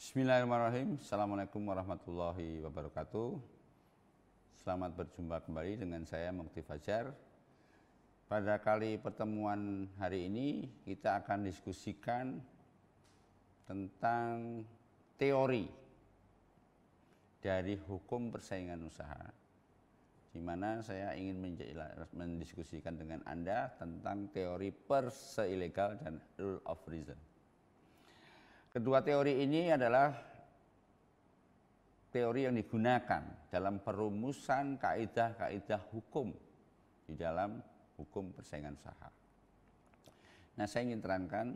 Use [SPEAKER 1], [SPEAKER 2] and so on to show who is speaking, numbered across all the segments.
[SPEAKER 1] Bismillahirrahmanirrahim. Assalamualaikum warahmatullahi wabarakatuh. Selamat berjumpa kembali dengan saya Mukti Fajar. Pada kali pertemuan hari ini kita akan diskusikan tentang teori dari hukum persaingan usaha. Di mana saya ingin mendiskusikan dengan Anda tentang teori perse ilegal dan rule of reason. Kedua teori ini adalah teori yang digunakan dalam perumusan kaidah-kaidah hukum di dalam hukum persaingan saham. Nah, saya ingin terangkan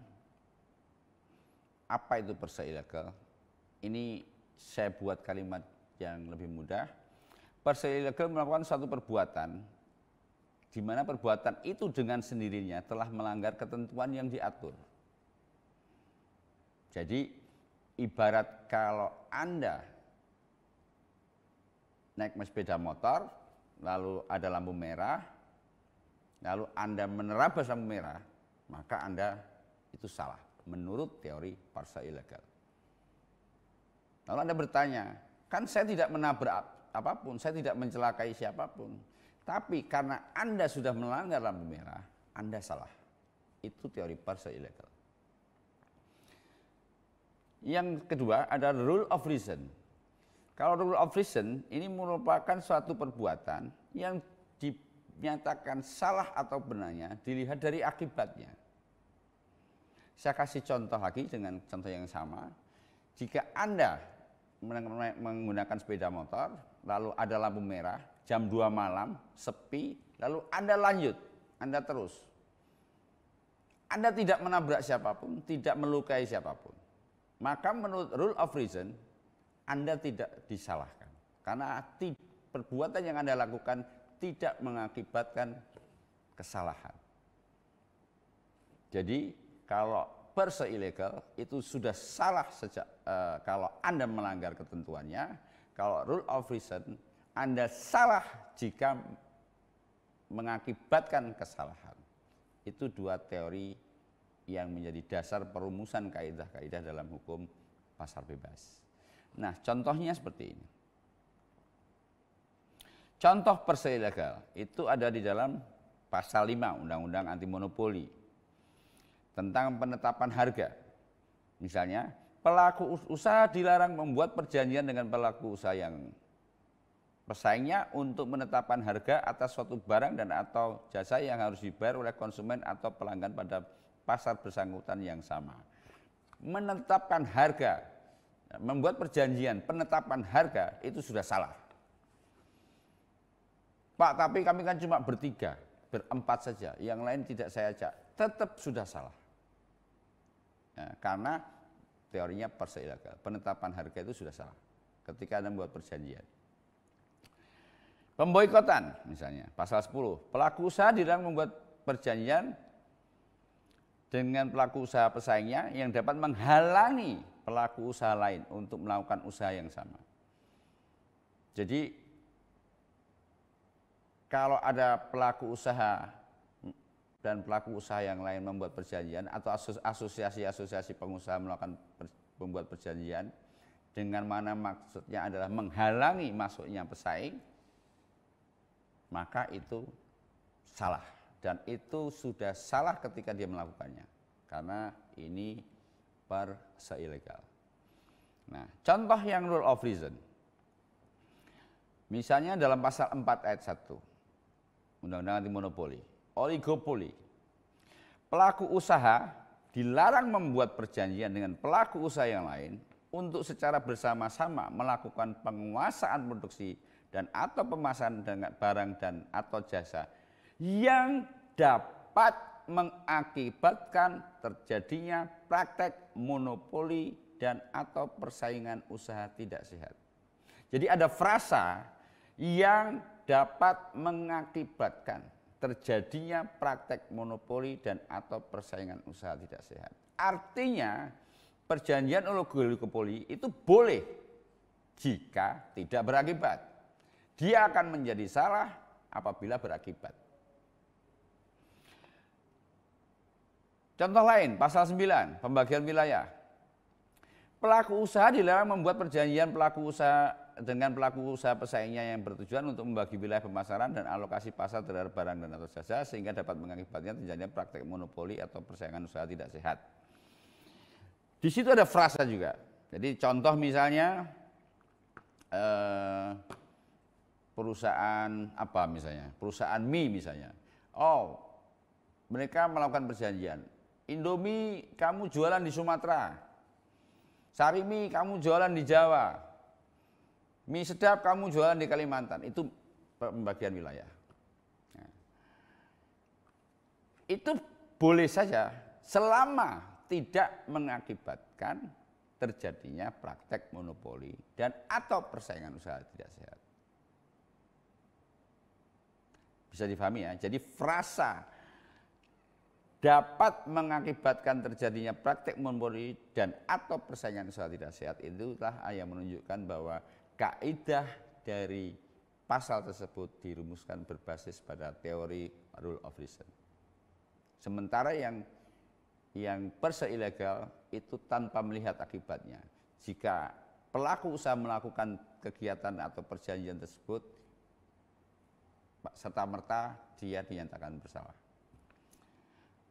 [SPEAKER 1] apa itu persaingan Ini saya buat kalimat yang lebih mudah. Persaingan melakukan satu perbuatan di mana perbuatan itu dengan sendirinya telah melanggar ketentuan yang diatur jadi ibarat kalau Anda naik sepeda motor, lalu ada lampu merah, lalu Anda menerabas lampu merah, maka Anda itu salah menurut teori parsa ilegal. Lalu Anda bertanya, kan saya tidak menabrak apapun, saya tidak mencelakai siapapun. Tapi karena Anda sudah melanggar lampu merah, Anda salah. Itu teori parsa ilegal. Yang kedua ada rule of reason. Kalau rule of reason ini merupakan suatu perbuatan yang dinyatakan salah atau benarnya dilihat dari akibatnya. Saya kasih contoh lagi dengan contoh yang sama. Jika Anda menggunakan sepeda motor, lalu ada lampu merah, jam 2 malam, sepi, lalu Anda lanjut, Anda terus. Anda tidak menabrak siapapun, tidak melukai siapapun maka menurut rule of reason Anda tidak disalahkan karena perbuatan yang Anda lakukan tidak mengakibatkan kesalahan. Jadi kalau perse ilegal itu sudah salah sejak uh, kalau Anda melanggar ketentuannya, kalau rule of reason Anda salah jika mengakibatkan kesalahan. Itu dua teori yang menjadi dasar perumusan kaidah-kaidah dalam hukum pasar bebas. Nah, contohnya seperti ini. Contoh perse ilegal itu ada di dalam pasal 5 Undang-Undang Anti Monopoli tentang penetapan harga. Misalnya, pelaku usaha dilarang membuat perjanjian dengan pelaku usaha yang pesaingnya untuk menetapkan harga atas suatu barang dan atau jasa yang harus dibayar oleh konsumen atau pelanggan pada pasar bersangkutan yang sama. Menetapkan harga, membuat perjanjian penetapan harga itu sudah salah. Pak, tapi kami kan cuma bertiga, berempat saja, yang lain tidak saya ajak. Tetap sudah salah. Nah, karena teorinya persaingan penetapan harga itu sudah salah ketika Anda membuat perjanjian. Pemboikotan misalnya, pasal 10. Pelaku usaha dilarang membuat perjanjian dengan pelaku usaha pesaingnya yang dapat menghalangi pelaku usaha lain untuk melakukan usaha yang sama. Jadi kalau ada pelaku usaha dan pelaku usaha yang lain membuat perjanjian atau asosiasi-asosiasi pengusaha melakukan per, membuat perjanjian dengan mana maksudnya adalah menghalangi masuknya pesaing maka itu salah dan itu sudah salah ketika dia melakukannya karena ini persa ilegal. Nah, contoh yang rule of reason. Misalnya dalam pasal 4 ayat 1 Undang-Undang Anti Monopoli, oligopoli. Pelaku usaha dilarang membuat perjanjian dengan pelaku usaha yang lain untuk secara bersama-sama melakukan penguasaan produksi dan atau pemasaran barang dan atau jasa yang dapat mengakibatkan terjadinya praktek monopoli dan atau persaingan usaha tidak sehat. Jadi ada frasa yang dapat mengakibatkan terjadinya praktek monopoli dan atau persaingan usaha tidak sehat. Artinya perjanjian oligopoli itu boleh jika tidak berakibat. Dia akan menjadi salah apabila berakibat. Contoh lain, pasal 9, pembagian wilayah. Pelaku usaha dilarang membuat perjanjian pelaku usaha dengan pelaku usaha pesaingnya yang bertujuan untuk membagi wilayah pemasaran dan alokasi pasar terhadap barang dan atau jasa sehingga dapat mengakibatkan terjadinya praktek monopoli atau persaingan usaha tidak sehat. Di situ ada frasa juga. Jadi contoh misalnya eh, perusahaan apa misalnya, perusahaan mie misalnya. Oh, mereka melakukan perjanjian. Indomie kamu jualan di Sumatera. Sarimi kamu jualan di Jawa. Mie sedap kamu jualan di Kalimantan. Itu pembagian wilayah. Nah. Itu boleh saja selama tidak mengakibatkan terjadinya praktek monopoli dan atau persaingan usaha tidak sehat. Bisa difahami ya. Jadi frasa dapat mengakibatkan terjadinya praktek monopoli dan atau persaingan usaha tidak sehat itulah yang menunjukkan bahwa kaidah dari pasal tersebut dirumuskan berbasis pada teori rule of reason. Sementara yang yang persa ilegal itu tanpa melihat akibatnya. Jika pelaku usaha melakukan kegiatan atau perjanjian tersebut serta merta dia dinyatakan bersalah.